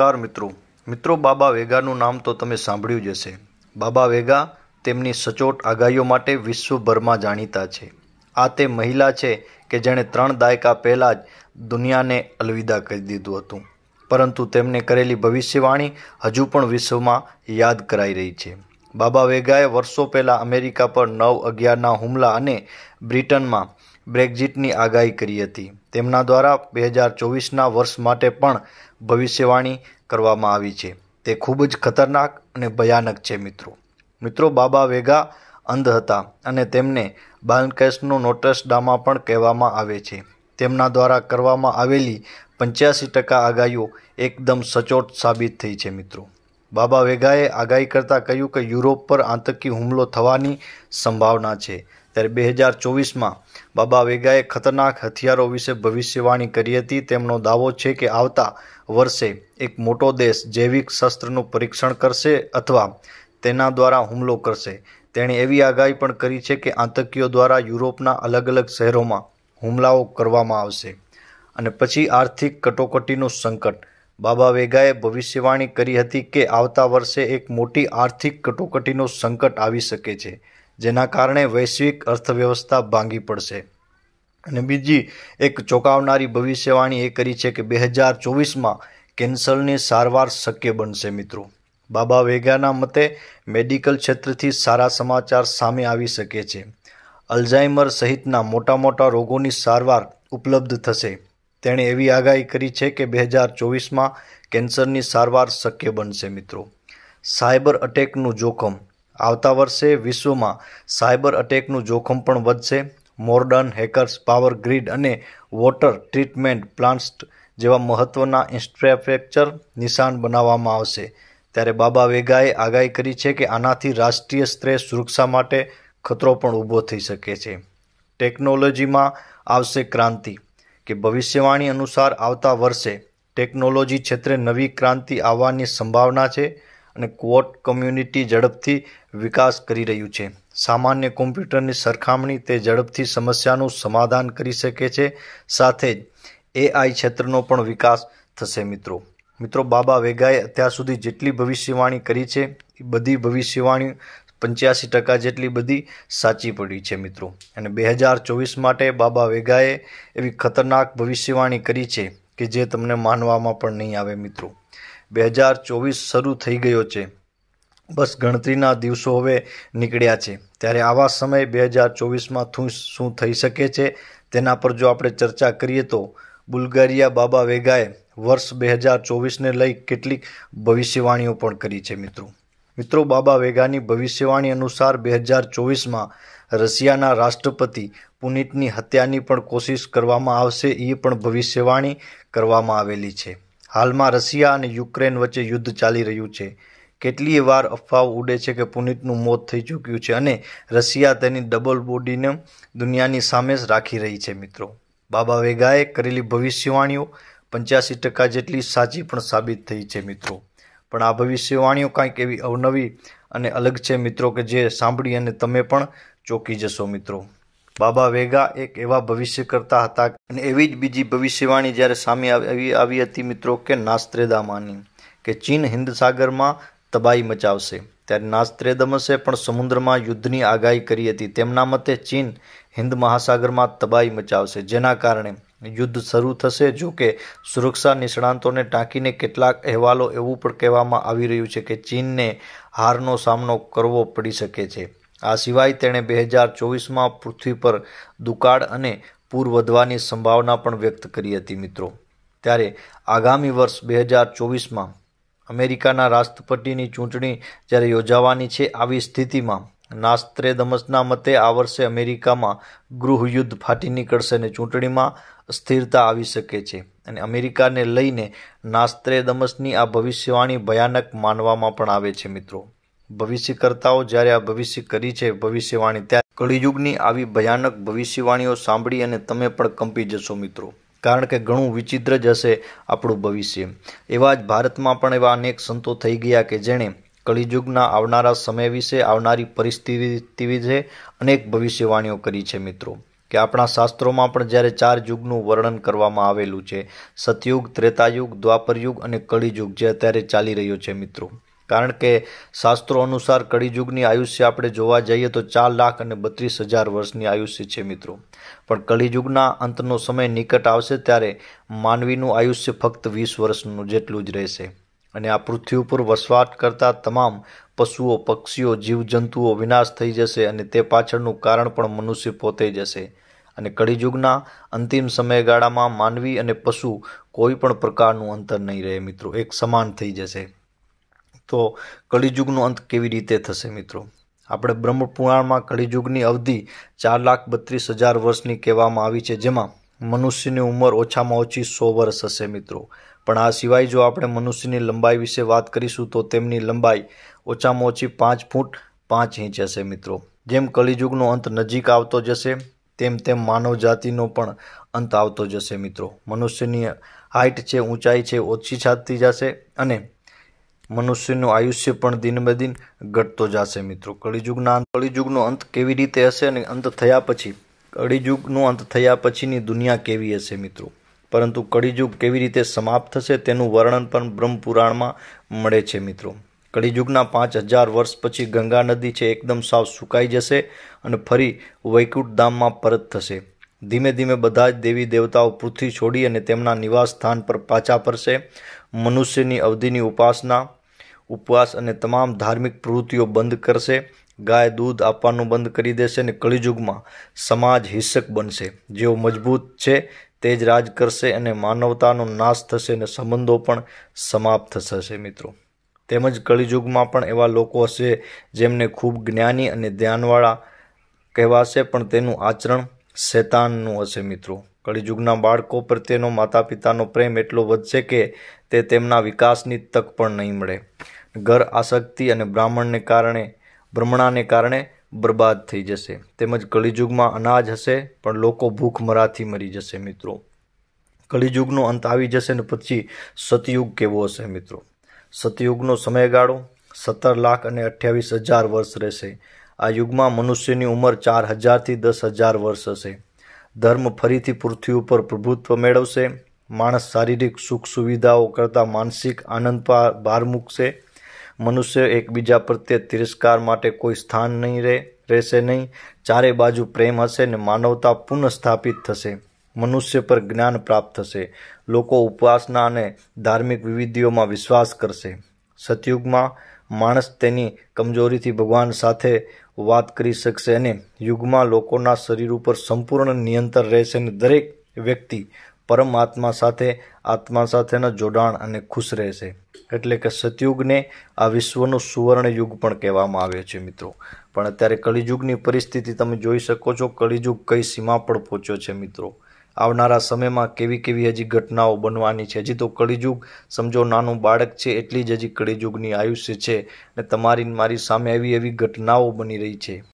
નમસ્કાર મિત્રો મિત્રો બાબા વેગાનું નામ તો તમે સાંભળ્યું જ હશે બાબા વેગા તેમની સચોટ આગાહીઓ માટે વિશ્વભરમાં જાણીતા છે આ તે મહિલા છે કે જેણે ત્રણ દાયકા પહેલાં જ દુનિયાને અલવિદા કરી દીધું હતું પરંતુ તેમને કરેલી ભવિષ્યવાણી હજુ પણ વિશ્વમાં યાદ કરાઈ રહી છે બાબા વેગાએ વર્ષો પહેલાં અમેરિકા પર નવ અગિયારના હુમલા અને બ્રિટનમાં બ્રેક્ઝિટની આગાહી કરી હતી તેમના દ્વારા બે હજાર ચોવીસના વર્ષ માટે પણ ભવિષ્યવાણી કરવામાં આવી છે તે ખૂબ જ ખતરનાક અને ભયાનક છે મિત્રો મિત્રો બાબા વેગા અંધ હતા અને તેમને બાલકેશનો નોટસ ડામા પણ કહેવામાં આવે છે તેમના દ્વારા કરવામાં આવેલી પંચ્યાસી ટકા આગાહીઓ એકદમ સચોટ સાબિત થઈ છે મિત્રો બાબા વેગાએ આગાહી કરતાં કહ્યું કે યુરોપ પર આતંકી હુમલો થવાની સંભાવના છે ત્યારે બે હજાર ચોવીસમાં બાબા વેગાએ ખતરનાક હથિયારો વિશે ભવિષ્યવાણી કરી હતી તેમનો દાવો છે કે આવતા વર્ષે એક મોટો દેશ જૈવિક શસ્ત્રનું પરીક્ષણ કરશે અથવા તેના દ્વારા હુમલો કરશે તેણે એવી આગાહી પણ કરી છે કે આતંકીઓ દ્વારા યુરોપના અલગ અલગ શહેરોમાં હુમલાઓ કરવામાં આવશે અને પછી આર્થિક કટોકટીનું સંકટ બાબા વેગાએ ભવિષ્યવાણી કરી હતી કે આવતા વર્ષે એક મોટી આર્થિક કટોકટીનું સંકટ આવી શકે છે જેના કારણે વૈશ્વિક અર્થવ્યવસ્થા ભાંગી પડશે અને બીજી એક ચોંકાવનારી ભવિષ્યવાણી એ કરી છે કે બે હજાર ચોવીસમાં કેન્સરની સારવાર શક્ય બનશે મિત્રો બાબા વેગાના મતે મેડિકલ ક્ષેત્રથી સારા સમાચાર સામે આવી શકે છે અલ્ઝાઇમર સહિતના મોટા મોટા રોગોની સારવાર ઉપલબ્ધ થશે તેણે એવી આગાહી કરી છે કે બે હજાર ચોવીસમાં કેન્સરની સારવાર શક્ય બનશે મિત્રો સાયબર અટેકનું જોખમ આવતા વર્ષે વિશ્વમાં સાયબર અટેકનું જોખમ પણ વધશે મોર્ડન હેકર્સ પાવર ગ્રીડ અને વોટર ટ્રીટમેન્ટ પ્લાન્ટ્સ જેવા મહત્ત્વના ઇન્ફ્રાસ્ટ્રક્ચર નિશાન બનાવવામાં આવશે ત્યારે બાબા વેગાએ આગાહી કરી છે કે આનાથી રાષ્ટ્રીય સ્તરે સુરક્ષા માટે ખતરો પણ ઊભો થઈ શકે છે ટેકનોલોજીમાં આવશે ક્રાંતિ કે ભવિષ્યવાણી અનુસાર આવતા વર્ષે ટેકનોલોજી ક્ષેત્રે નવી ક્રાંતિ આવવાની સંભાવના છે અને કોટ કમ્યુનિટી ઝડપથી વિકાસ કરી રહ્યું છે સામાન્ય કોમ્પ્યુટરની સરખામણી તે ઝડપથી સમસ્યાનું સમાધાન કરી શકે છે સાથે જ એઆઈ ક્ષેત્રનો પણ વિકાસ થશે મિત્રો મિત્રો બાબા વેગાએ અત્યાર સુધી જેટલી ભવિષ્યવાણી કરી છે એ બધી ભવિષ્યવાણી પંચ્યાસી ટકા જેટલી બધી સાચી પડી છે મિત્રો અને બે હજાર ચોવીસ માટે બાબા વેગાએ એવી ખતરનાક ભવિષ્યવાણી કરી છે કે જે તમને માનવામાં પણ નહીં આવે મિત્રો બે હજાર ચોવીસ શરૂ થઈ ગયો છે બસ ગણતરીના દિવસો હવે નીકળ્યા છે ત્યારે આવા સમય બે હજાર ચોવીસમાં થું શું થઈ શકે છે તેના પર જો આપણે ચર્ચા કરીએ તો બુલ્ગારિયા બાબા વેગાએ વર્ષ બે હજાર ચોવીસને લઈ કેટલીક ભવિષ્યવાણીઓ પણ કરી છે મિત્રો મિત્રો બાબા વેગાની ભવિષ્યવાણી અનુસાર બે હજાર ચોવીસમાં રશિયાના રાષ્ટ્રપતિ પુનિતની હત્યાની પણ કોશિશ કરવામાં આવશે એ પણ ભવિષ્યવાણી કરવામાં આવેલી છે હાલમાં રશિયા અને યુક્રેન વચ્ચે યુદ્ધ ચાલી રહ્યું છે કેટલીય વાર અફવાઓ ઉડે છે કે પુનિતનું મોત થઈ ચૂક્યું છે અને રશિયા તેની ડબલ બોડીને દુનિયાની સામે જ રાખી રહી છે મિત્રો બાબા વેગાએ કરેલી ભવિષ્યવાણીઓ પંચ્યાસી ટકા જેટલી સાચી પણ સાબિત થઈ છે મિત્રો પણ આ ભવિષ્યવાણીઓ કાંઈક એવી અવનવી અને અલગ છે મિત્રો કે જે સાંભળી અને તમે પણ ચોંકી જશો મિત્રો બાબા વેગા એક એવા ભવિષ્ય કરતા હતા અને એવી જ બીજી ભવિષ્યવાણી જ્યારે સામે આવી આવી હતી મિત્રો કે નાસ્ત્રેદામાની કે ચીન હિન્દ સાગરમાં તબાહી મચાવશે ત્યારે નાસ્ત્રેદમસે પણ સમુદ્રમાં યુદ્ધની આગાહી કરી હતી તેમના મતે ચીન હિન્દ મહાસાગરમાં તબાહી મચાવશે જેના કારણે યુદ્ધ શરૂ થશે જો કે સુરક્ષા નિષ્ણાંતોને ટાંકીને કેટલાક અહેવાલો એવું પણ કહેવામાં આવી રહ્યું છે કે ચીનને હારનો સામનો કરવો પડી શકે છે આ સિવાય તેણે બે હજાર ચોવીસમાં પૃથ્વી પર દુકાળ અને પૂર વધવાની સંભાવના પણ વ્યક્ત કરી હતી મિત્રો ત્યારે આગામી વર્ષ બે હજાર ચોવીસમાં અમેરિકાના રાષ્ટ્રપતિની ચૂંટણી જ્યારે યોજાવાની છે આવી સ્થિતિમાં નાસ્ત્રેદમસના મતે આ વર્ષે અમેરિકામાં ગૃહયુદ્ધ ફાટી નીકળશે અને ચૂંટણીમાં સ્થિરતા આવી શકે છે અને અમેરિકાને લઈને નાસ્ત્રેદમસની આ ભવિષ્યવાણી ભયાનક માનવામાં પણ આવે છે મિત્રો ભવિષ્યકર્તાઓ જ્યારે આ ભવિષ્ય કરી છે ભવિષ્યવાણી ત્યારે કળિયુગની આવી ભયાનક ભવિષ્યવાણીઓ સાંભળી અને તમે પણ કંપી જશો મિત્રો કારણ કે ઘણું વિચિત્ર જ હશે આપણું ભવિષ્ય એવા જ ભારતમાં પણ એવા અનેક સંતો થઈ ગયા કે જેણે કળિયુગના આવનારા સમય વિશે આવનારી પરિસ્થિતિ વિશે અનેક ભવિષ્યવાણીઓ કરી છે મિત્રો કે આપણા શાસ્ત્રોમાં પણ જ્યારે ચાર યુગનું વર્ણન કરવામાં આવેલું છે સતયુગ ત્રેતાયુગ દ્વાપરયુગ અને કળિયુગ જે અત્યારે ચાલી રહ્યો છે મિત્રો કારણ કે શાસ્ત્રો અનુસાર કળીયુગની આયુષ્ય આપણે જોવા જઈએ તો ચાર લાખ અને બત્રીસ હજાર વર્ષની આયુષ્ય છે મિત્રો પણ કળીયુગના અંતનો સમય નિકટ આવશે ત્યારે માનવીનું આયુષ્ય ફક્ત વીસ વર્ષનું જેટલું જ રહેશે અને આ પૃથ્વી ઉપર વસવાટ કરતા તમામ પશુઓ પક્ષીઓ જીવજંતુઓ વિનાશ થઈ જશે અને તે પાછળનું કારણ પણ મનુષ્ય પોતે જ હશે અને કળીયુગના અંતિમ સમયગાળામાં માનવી અને પશુ કોઈ પણ પ્રકારનું અંતર નહીં રહે મિત્રો એક સમાન થઈ જશે તો કળિયુગનો અંત કેવી રીતે થશે મિત્રો આપણે બ્રહ્મપુરાણમાં કળિયુગની અવધિ ચાર લાખ બત્રીસ હજાર વર્ષની કહેવામાં આવી છે જેમાં મનુષ્યની ઉંમર ઓછામાં ઓછી સો વર્ષ હશે મિત્રો પણ આ સિવાય જો આપણે મનુષ્યની લંબાઈ વિશે વાત કરીશું તો તેમની લંબાઈ ઓછામાં ઓછી પાંચ ફૂટ પાંચ ઇંચ હશે મિત્રો જેમ કળિયુગનો અંત નજીક આવતો જશે તેમ તેમ માનવ જાતિનો પણ અંત આવતો જશે મિત્રો મનુષ્યની હાઇટ છે ઊંચાઈ છે ઓછી છાતી જશે અને મનુષ્યનું આયુષ્ય પણ દિન બે દિન ઘટતો જશે મિત્રો કળીયુગના કળીયુગનો અંત કેવી રીતે હશે અને અંત થયા પછી કળીયુગનો અંત થયા પછીની દુનિયા કેવી હશે મિત્રો પરંતુ કળીયુગ કેવી રીતે સમાપ્ત થશે તેનું વર્ણન પણ બ્રહ્મપુરાણમાં મળે છે મિત્રો કળીયુગના પાંચ હજાર વર્ષ પછી ગંગા નદી છે એકદમ સાવ સુકાઈ જશે અને ફરી વૈકુંઠ ધામમાં પરત થશે ધીમે ધીમે બધા જ દેવી દેવતાઓ પૃથ્વી છોડી અને તેમના નિવાસ સ્થાન પર પાછા ફરશે મનુષ્યની અવધિની ઉપાસના ઉપવાસ અને તમામ ધાર્મિક પ્રવૃત્તિઓ બંધ કરશે ગાય દૂધ આપવાનું બંધ કરી દેશે અને કળિયુગમાં સમાજ હિંસક બનશે જેઓ મજબૂત છે તે જ રાજ કરશે અને માનવતાનો નાશ થશે અને સંબંધો પણ સમાપ્ત થશે મિત્રો તેમજ કળિયુગમાં પણ એવા લોકો હશે જેમને ખૂબ જ્ઞાની અને ધ્યાનવાળા કહેવાશે પણ તેનું આચરણ શેતાનનું હશે મિત્રો કળિયુગના બાળકો પ્રત્યેનો માતા પિતાનો પ્રેમ એટલો વધશે કે તે તેમના વિકાસની તક પણ નહીં મળે ઘર આસક્તિ અને બ્રાહ્મણને કારણે ભ્રમણાને કારણે બરબાદ થઈ જશે તેમજ કળિયુગમાં અનાજ હશે પણ લોકો ભૂખમરાથી મરી જશે મિત્રો કળિયુગનો અંત આવી જશે ને પછી સતયુગ કેવો હશે મિત્રો સતયુગનો સમયગાળો સત્તર લાખ અને અઠ્યાવીસ હજાર વર્ષ રહેશે આ યુગમાં મનુષ્યની ઉંમર ચાર હજારથી દસ હજાર વર્ષ હશે ધર્મ ફરીથી પૃથ્વી ઉપર પ્રભુત્વ મેળવશે માણસ શારીરિક સુખ સુવિધાઓ કરતાં માનસિક આનંદ પર ભાર મૂકશે મનુષ્ય એકબીજા પ્રત્યે તિરસ્કાર માટે કોઈ સ્થાન નહીં રહે રહેશે નહીં ચારે બાજુ પ્રેમ હશે ને માનવતા પુનઃસ્થાપિત થશે મનુષ્ય પર જ્ઞાન પ્રાપ્ત થશે લોકો ઉપાસના અને ધાર્મિક વિવિધિઓમાં વિશ્વાસ કરશે સતયુગમાં માણસ તેની કમજોરીથી ભગવાન સાથે વાત કરી શકશે અને યુગમાં લોકોના શરીર ઉપર સંપૂર્ણ નિયંત્રણ રહેશે અને દરેક વ્યક્તિ પરમાત્મા સાથે આત્મા સાથેના જોડાણ અને ખુશ રહેશે એટલે કે સતયુગને આ વિશ્વનું સુવર્ણ યુગ પણ કહેવામાં આવે છે મિત્રો પણ અત્યારે કળિયુગની પરિસ્થિતિ તમે જોઈ શકો છો કળિયુગ કઈ સીમા પર પહોંચ્યો છે મિત્રો આવનારા સમયમાં કેવી કેવી હજી ઘટનાઓ બનવાની છે હજી તો કળીયુગ સમજો નાનું બાળક છે એટલી જ હજી કળીયુગની આયુષ્ય છે ને તમારી મારી સામે એવી એવી ઘટનાઓ બની રહી છે